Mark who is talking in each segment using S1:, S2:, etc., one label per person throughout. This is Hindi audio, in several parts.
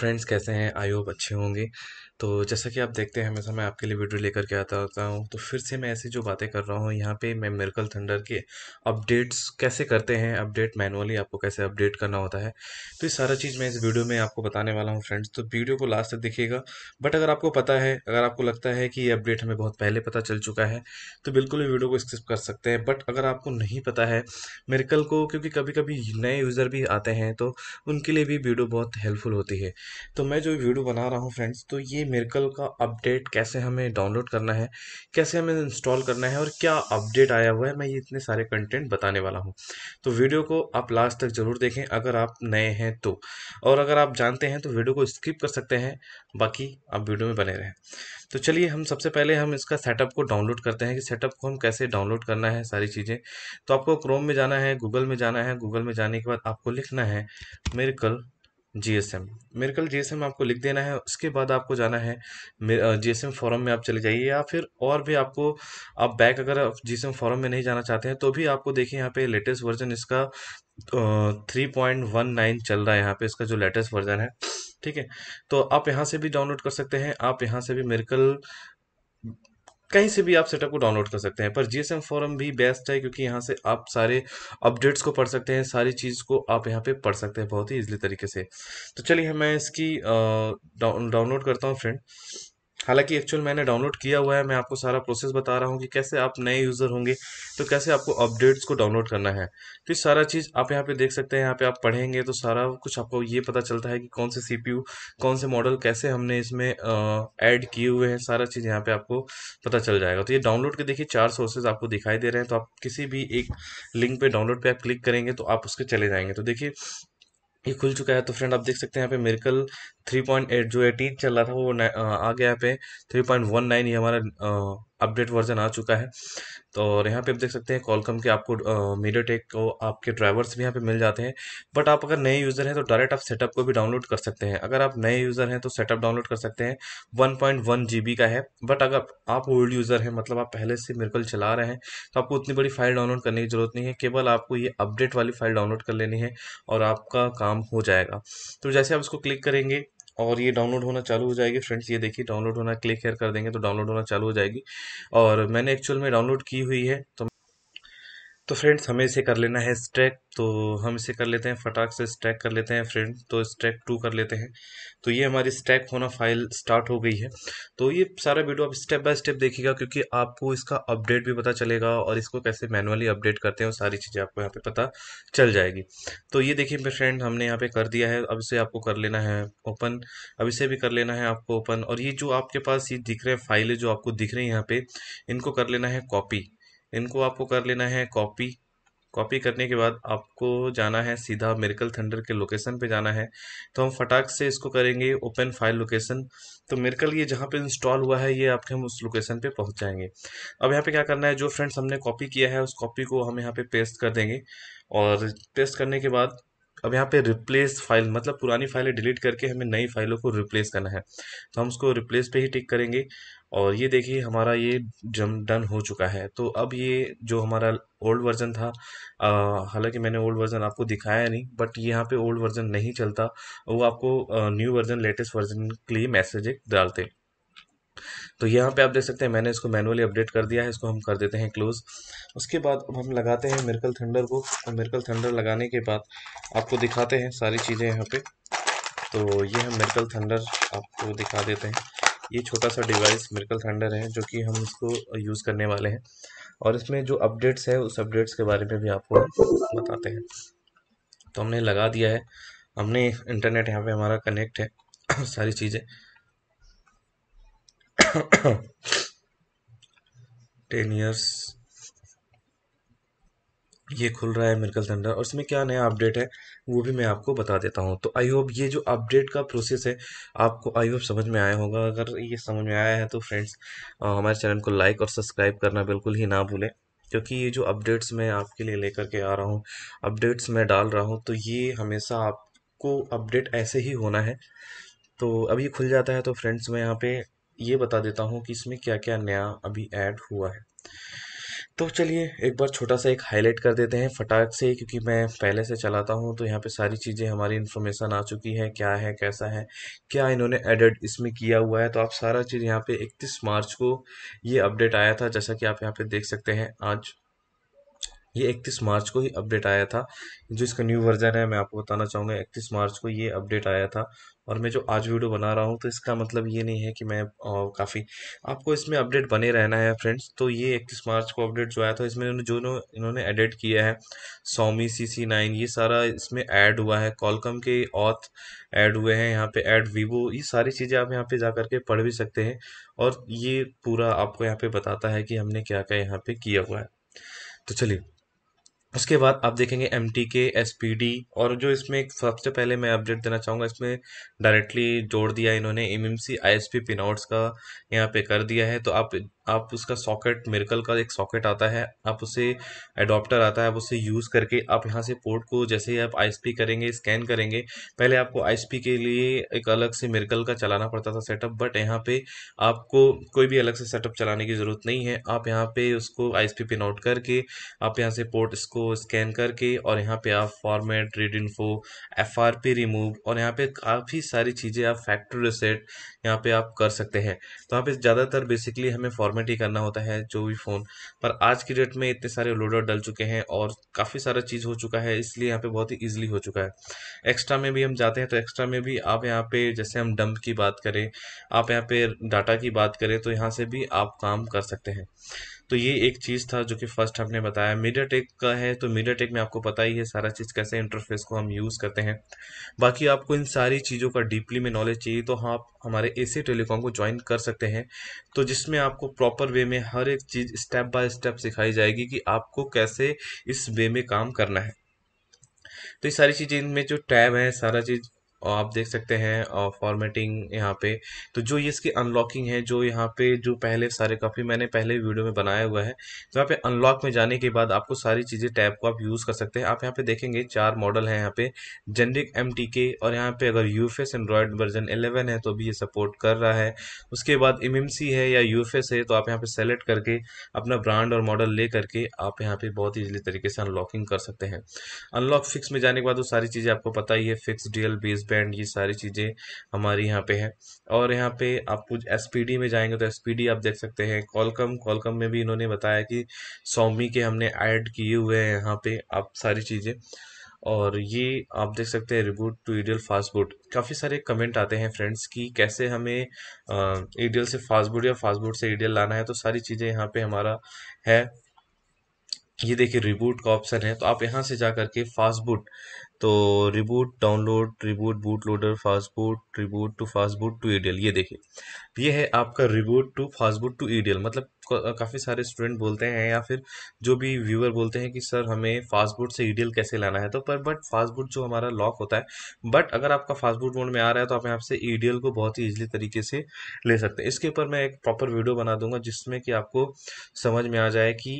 S1: फ्रेंड्स कैसे हैं आई होप अच्छे होंगे तो जैसा कि आप देखते हैं हमेशा मैं आपके लिए वीडियो लेकर के आता रहता हूँ तो फिर से मैं ऐसी जो बातें कर रहा हूँ यहाँ पे मैं मेरकल थंडर के अपडेट्स कैसे करते हैं अपडेट मैनुअली आपको कैसे अपडेट करना होता है तो ये सारा चीज़ मैं इस वीडियो में आपको बताने वाला हूँ फ्रेंड्स तो वीडियो को लास्ट तक देखिएगा बट अगर आपको पता है अगर आपको लगता है कि ये अपडेट हमें बहुत पहले पता चल चुका है तो बिल्कुल वीडियो को स्किप कर सकते हैं बट अगर आपको नहीं पता है मेरकल को क्योंकि कभी कभी नए यूज़र भी आते हैं तो उनके लिए भी वीडियो बहुत हेल्पफुल होती है तो मैं जो वीडियो बना रहा हूँ फ्रेंड्स तो ये मेरकल का अपडेट कैसे हमें डाउनलोड करना है कैसे हमें इंस्टॉल करना है और क्या अपडेट आया हुआ है मैं ये इतने सारे कंटेंट बताने वाला हूँ तो वीडियो को आप लास्ट तक ज़रूर देखें अगर आप नए हैं तो और अगर आप जानते हैं तो वीडियो को स्किप कर सकते हैं बाकी आप वीडियो में बने रहें तो चलिए हम सबसे पहले हम इसका सेटअप को डाउनलोड करते हैं कि सेटअप को हम कैसे डाउनलोड करना है सारी चीज़ें तो आपको क्रोम में जाना है गूगल में जाना है गूगल में जाने के बाद आपको लिखना है मेरकल जी एस एम मेरे कल जी एस एम आपको लिख देना है उसके बाद आपको जाना है जी एस एम फॉरम में आप चले जाइए या फिर और भी आपको आप बैक अगर जी एस एम फॉरम में नहीं जाना चाहते हैं तो भी आपको देखिए यहाँ पे लेटेस्ट वर्जन इसका थ्री पॉइंट वन नाइन चल रहा है यहाँ पे इसका जो लेटेस्ट वर्जन है ठीक है तो आप यहाँ से भी डाउनलोड कर सकते हैं आप यहाँ से भी मेरिकल कहीं से भी आप सेटअप को डाउनलोड कर सकते हैं पर जी एस एम फॉरम भी बेस्ट है क्योंकि यहाँ से आप सारे अपडेट्स को पढ़ सकते हैं सारी चीज़ को आप यहाँ पे पढ़ सकते हैं बहुत ही ईजिली तरीके से तो चलिए मैं इसकी डाउनलोड करता हूँ फ्रेंड हालांकि एक्चुअल मैंने डाउनलोड किया हुआ है मैं आपको सारा प्रोसेस बता रहा हूँ कि कैसे आप नए यूज़र होंगे तो कैसे आपको अपडेट्स को डाउनलोड करना है तो ये सारा चीज़ आप यहाँ पे देख सकते हैं यहाँ पे आप पढ़ेंगे तो सारा कुछ आपको ये पता चलता है कि कौन से सीपीयू कौन से मॉडल कैसे हमने इसमें ऐड किए हुए हैं सारा चीज़ यहाँ पर आपको पता चल जाएगा तो ये डाउनलोड के देखिए चार सोर्सेज आपको दिखाई दे रहे हैं तो आप किसी भी एक लिंक पर डाउनलोड पर आप क्लिक करेंगे तो आप उसके चले जाएंगे तो देखिए ये खुल चुका है तो फ्रेंड आप देख सकते हैं यहाँ पे मेरिकल 3.8 जो एटीन चल रहा था वो आ गया यहाँ पे 3.19 ये हमारा अपडेट वर्जन आ चुका है तो और यहाँ पे आप देख सकते हैं कॉलकम के आपको मीडिया टेक को आपके ड्राइवर्स भी यहाँ पे मिल जाते हैं बट आप अगर नए यूज़र हैं तो डायरेक्ट आप सेटअप को भी डाउनलोड कर सकते हैं अगर आप नए यूज़र हैं तो सेटअप डाउनलोड कर सकते हैं one point one G B का है बट अगर आप ओल्ड यूज़र हैं मतलब आप पहले से मेरे चला रहे हैं तो आपको उतनी बड़ी फाइल डाउनलोड करने की ज़रूरत नहीं है केवल आपको ये अपडेट वाली फाइल डाउनलोड कर लेनी है और आपका काम हो जाएगा तो जैसे आप उसको क्लिक करेंगे और ये डाउनलोड होना चालू हो जाएगी फ्रेंड्स ये देखिए डाउनलोड होना क्लिक हेयर कर देंगे तो डाउनलोड होना चालू हो जाएगी और मैंने एक्चुअल में डाउनलोड की हुई है तो तो फ्रेंड्स हमें इसे कर लेना है स्ट्रैक तो हम इसे कर लेते हैं फटाक से स्ट्रैक कर लेते हैं फ्रेंड तो स्ट्रैक टू कर लेते हैं तो ये हमारी स्ट्रैक होना फाइल स्टार्ट हो गई है तो ये सारा वीडियो आप स्टेप बाय स्टेप देखिएगा क्योंकि आपको इसका अपडेट भी पता चलेगा और इसको कैसे मैनुअली अपडेट करते हैं वो सारी चीज़ें आपको यहाँ पर पता चल जाएगी तो ये देखिए मेरे फ्रेंड हमने यहाँ पर कर दिया है अब इसे आपको कर लेना है ओपन अब इसे भी कर लेना है आपको ओपन और ये जो आपके पास ये दिख रहे फाइलें जो आपको दिख रही हैं यहाँ पर इनको कर लेना है कॉपी इनको आपको कर लेना है कॉपी कॉपी करने के बाद आपको जाना है सीधा मेरिकल थंडर के लोकेशन पे जाना है तो हम फटाक से इसको करेंगे ओपन फाइल लोकेशन तो मेरिकल ये जहाँ पे इंस्टॉल हुआ है ये आपके हम उस लोकेशन पे पहुँच जाएंगे अब यहाँ पे क्या करना है जो फ्रेंड्स हमने कॉपी किया है उस कॉपी को हम यहाँ पे पेस्ट कर देंगे और पेस्ट करने के बाद अब यहाँ पे रिप्लेस फाइल मतलब पुरानी फाइलें डिलीट करके हमें नई फाइलों को रिप्लेस करना है तो हम उसको रिप्लेस पे ही टिक करेंगे और ये देखिए हमारा ये जम डन हो चुका है तो अब ये जो हमारा ओल्ड वर्जन था हालांकि मैंने ओल्ड वर्जन आपको दिखाया नहीं बट यहाँ पे ओल्ड वर्जन नहीं चलता वो आपको न्यू वर्जन लेटेस्ट वर्जन के लिए मैसेज डालते तो यहाँ पे आप देख सकते हैं मैंने इसको मैनुअली अपडेट कर दिया है इसको हम कर देते हैं क्लोज उसके बाद अब हम लगाते हैं मिर्कल थंडर को और मिर्कल थंडर लगाने के बाद आपको दिखाते हैं सारी चीज़ें यहाँ पे तो ये हम मिर्कल थंडर आपको दिखा देते हैं ये छोटा सा डिवाइस मिरकल थंडर है जो कि हम इसको यूज़ करने वाले हैं और इसमें जो अपडेट्स है उस अपडेट्स के बारे में भी आपको बताते हैं तो हमने लगा दिया है हमने इंटरनेट यहाँ पे हमारा कनेक्ट है सारी चीज़ें टेन ईयर्स ये खुल रहा है मिर्कल थंडर और इसमें क्या नया अपडेट है वो भी मैं आपको बता देता हूँ तो आई होप ये जो अपडेट का प्रोसेस है आपको आई होप समझ में आया होगा अगर ये समझ में आया है तो फ्रेंड्स हमारे चैनल को लाइक और सब्सक्राइब करना बिल्कुल ही ना भूलें क्योंकि ये जो अपडेट्स मैं आपके लिए लेकर के आ रहा हूँ अपडेट्स मैं डाल रहा हूँ तो ये हमेशा आपको अपडेट ऐसे ही होना है तो अभी खुल जाता है तो फ्रेंड्स मैं यहाँ पे ये बता देता हूँ कि इसमें क्या क्या नया अभी ऐड हुआ है तो चलिए एक बार छोटा सा एक हाईलाइट कर देते हैं फटाक से क्योंकि मैं पहले से चलाता हूँ तो यहाँ पे सारी चीज़ें हमारी इन्फॉर्मेशन आ चुकी है क्या है कैसा है क्या इन्होंने एडिट इसमें किया हुआ है तो आप सारा चीज़ यहाँ पे इकतीस मार्च को ये अपडेट आया था जैसा कि आप यहाँ पे देख सकते हैं आज ये इकतीस मार्च को ही अपडेट आया था जो इसका न्यू वर्जन है मैं आपको बताना चाहूँगा इकतीस मार्च को ये अपडेट आया था और मैं जो आज वीडियो बना रहा हूँ तो इसका मतलब ये नहीं है कि मैं काफ़ी आपको इसमें अपडेट बने रहना है फ्रेंड्स तो ये इकतीस मार्च को अपडेट जो आया था इसमें जो इन्होंने एडिट किया है सोमी सी सी नाइन ये सारा इसमें ऐड हुआ है कॉलकम के ऑथ ऐड हुए हैं यहाँ पे ऐड वीवो ये सारी चीज़ें आप यहाँ पे जा करके पढ़ भी सकते हैं और ये पूरा आपको यहाँ पे बताता है कि हमने क्या क्या यहाँ पे किया हुआ है तो चलिए उसके बाद आप देखेंगे M T K S P D और जो इसमें एक सबसे पहले मैं अपडेट देना चाहूँगा इसमें डायरेक्टली जोड़ दिया इन्होंने M M C I S P pinouts का यहाँ पे कर दिया है तो आप आप उसका सॉकेट मेरकल का एक सॉकेट आता है आप उसे एडोप्टर आता है आप उसे यूज़ करके आप यहाँ से पोर्ट को जैसे ही आप आईएसपी करेंगे स्कैन करेंगे पहले आपको आईएसपी के लिए एक अलग से मेरकल का चलाना पड़ता था सेटअप बट यहाँ पे आपको कोई भी अलग से सेटअप चलाने की ज़रूरत नहीं है आप यहाँ पे उसको आई एस पिन आउट करके आप यहाँ से पोर्ट इसको स्कैन करके और यहाँ पर आप फॉर्मेट रीड फो एफ रिमूव और यहाँ पर काफ़ी सारी चीज़ें आप फैक्ट्री रिसेट यहाँ पर आप कर सकते हैं तो यहाँ पर ज़्यादातर बेसिकली हमें फॉर्मेट ही करना होता है जो भी फ़ोन पर आज की डेट में इतने सारे लोडर डल चुके हैं और काफ़ी सारा चीज़ हो चुका है इसलिए यहाँ पे बहुत ही ईजिली हो चुका है एक्स्ट्रा में भी हम जाते हैं तो एक्स्ट्रा में भी आप यहाँ पे जैसे हम डंप की बात करें आप यहाँ पे डाटा की बात करें तो यहाँ से भी आप काम कर सकते हैं तो ये एक चीज़ था जो कि फ़र्स्ट हमने बताया मीडिया टेक का है तो मीडिया टेक में आपको पता ही है सारा चीज़ कैसे इंटरफेस को हम यूज़ करते हैं बाकी आपको इन सारी चीज़ों का डीपली में नॉलेज चाहिए तो हाँ, आप हमारे एसी टेलीकॉम को ज्वाइन कर सकते हैं तो जिसमें आपको प्रॉपर वे में हर एक चीज़ स्टेप बाय स्टेप सिखाई जाएगी कि आपको कैसे इस वे में काम करना है तो ये सारी चीज़ें इनमें जो टैब है सारा चीज़ और आप देख सकते हैं फॉर्मेटिंग यहाँ पे तो जो ये इसकी अनलॉकिंग है जो यहाँ पे जो पहले सारे काफ़ी मैंने पहले वीडियो में बनाया हुआ है तो यहाँ पे अनलॉक में जाने के बाद आपको सारी चीज़ें टैब को आप यूज़ कर सकते हैं आप यहाँ पे देखेंगे चार मॉडल हैं यहाँ पे जेनरिक एम और यहाँ पे अगर यू एंड्रॉयड वर्जन एलेवन है तो भी ये सपोर्ट कर रहा है उसके बाद एम है या यू है तो आप यहाँ पर सेलेक्ट करके अपना ब्रांड और मॉडल ले करके आप यहाँ पर बहुत ईजिली तरीके से अनलॉकिंग कर सकते हैं अनलॉक फिक्स में जाने के बाद वो सारी चीज़ें आपको पता ही है फिक्स डीएल बेस्ड बैंड ये सारी चीज़ें हमारी यहाँ पे है और यहाँ पे आप कुछ एस में जाएंगे तो एस आप देख सकते हैं कॉलकम कॉलकम में भी इन्होंने बताया कि सोमी के हमने ऐड किए हुए हैं यहाँ पे आप सारी चीज़ें और ये आप देख सकते हैं reboot to EDL fast boot काफ़ी सारे कमेंट आते हैं फ्रेंड्स कि कैसे हमें ईडियल से बूट या बूट से ईडियल लाना है तो सारी चीज़ें यहाँ पे हमारा है ये देखिए रिबूट का ऑप्शन है तो आप यहाँ से जा करके बूट तो reboot download reboot boot loader fast boot reboot to fast boot to EDL ये देखिए ये है आपका reboot to fast boot to L मतलब काफ़ी सारे स्टूडेंट बोलते हैं या फिर जो भी व्यूअर बोलते हैं कि सर हमें फ़ास्ट बूट से ईडीएल कैसे लाना है तो पर बट फास्ट बूट जो हमारा लॉक होता है बट अगर आपका फास्ट बूट मोड में आ रहा है तो आप यहाँ से ईडीएल को बहुत ही ईजिली तरीके से ले सकते हैं इसके ऊपर मैं एक प्रॉपर वीडियो बना दूंगा जिसमें कि आपको समझ में आ जाए कि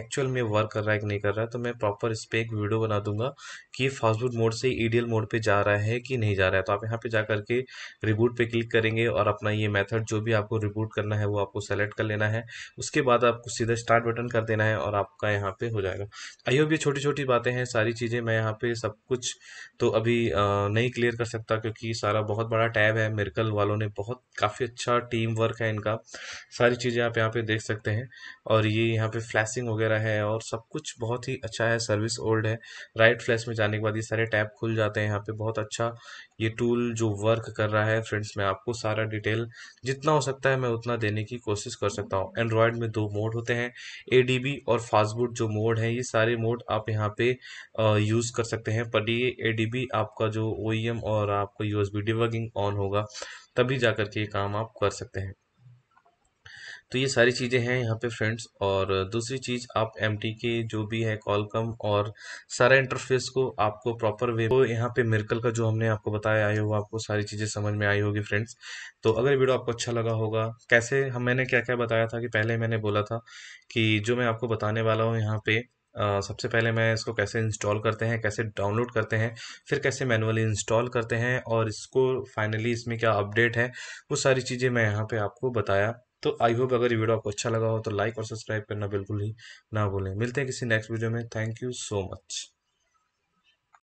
S1: एक्चुअल में वर्क कर रहा है कि नहीं कर रहा है तो मैं प्रॉपर इस पर एक वीडियो बना दूंगा कि फास्टबूट मोड से ई मोड पे जा रहा है कि नहीं जा रहा है तो आप यहाँ पे जा करके रिबूट पे क्लिक करेंगे और अपना ये मेथड जो भी आपको रिबूट करना है वो आपको सेलेक्ट कर लेना है उसके बाद आपको सीधा स्टार्ट बटन कर देना है और आपका यहाँ पे हो जाएगा आई होप ये छोटी छोटी बातें हैं सारी चीज़ें मैं यहाँ पे सब कुछ तो अभी नहीं क्लियर कर सकता क्योंकि सारा बहुत बड़ा टैब है मेरिकल वालों ने बहुत काफ़ी अच्छा टीम वर्क है इनका सारी चीज़ें आप यहाँ पर देख सकते हैं और ये यहाँ पे फ्लैशिंग वगैरह है और सब कुछ बहुत ही अच्छा है सर्विस ओल्ड है राइट फ्लैश में जाने के बाद बाद ये सारे टैब खुल जाते हैं यहाँ पे बहुत अच्छा ये टूल जो वर्क कर रहा है फ्रेंड्स मैं आपको सारा डिटेल जितना हो सकता है मैं उतना देने की कोशिश कर सकता हूँ एंड्रॉयड में दो मोड होते हैं ए और फास्टबुट जो मोड है ये सारे मोड आप यहाँ पे यूज़ कर सकते हैं पर ये ए आपका जो ओ e और आपका यू एस ऑन होगा तभी जा करके ये काम आप कर सकते हैं तो ये सारी चीज़ें हैं यहाँ पे फ्रेंड्स और दूसरी चीज़ आप एम के जो भी है कॉलकम और सारा इंटरफेस को आपको प्रॉपर वे तो यहाँ पे मिर्कल का जो हमने आपको बताया आई हुआ आपको सारी चीज़ें समझ में आई होगी फ्रेंड्स तो अगर वीडियो आपको अच्छा लगा होगा कैसे हम मैंने क्या क्या बताया था कि पहले मैंने बोला था कि जो मैं आपको बताने वाला हूँ यहाँ पे Uh, सबसे पहले मैं इसको कैसे इंस्टॉल करते हैं कैसे डाउनलोड करते हैं फिर कैसे मैनुअली इंस्टॉल करते हैं और इसको फाइनली इसमें क्या अपडेट है वो सारी चीज़ें मैं यहाँ पे आपको बताया तो आई होप अगर ये वीडियो आपको अच्छा लगा हो तो लाइक और सब्सक्राइब करना बिल्कुल ही ना भूलें मिलते हैं किसी नेक्स्ट वीडियो में थैंक यू सो मच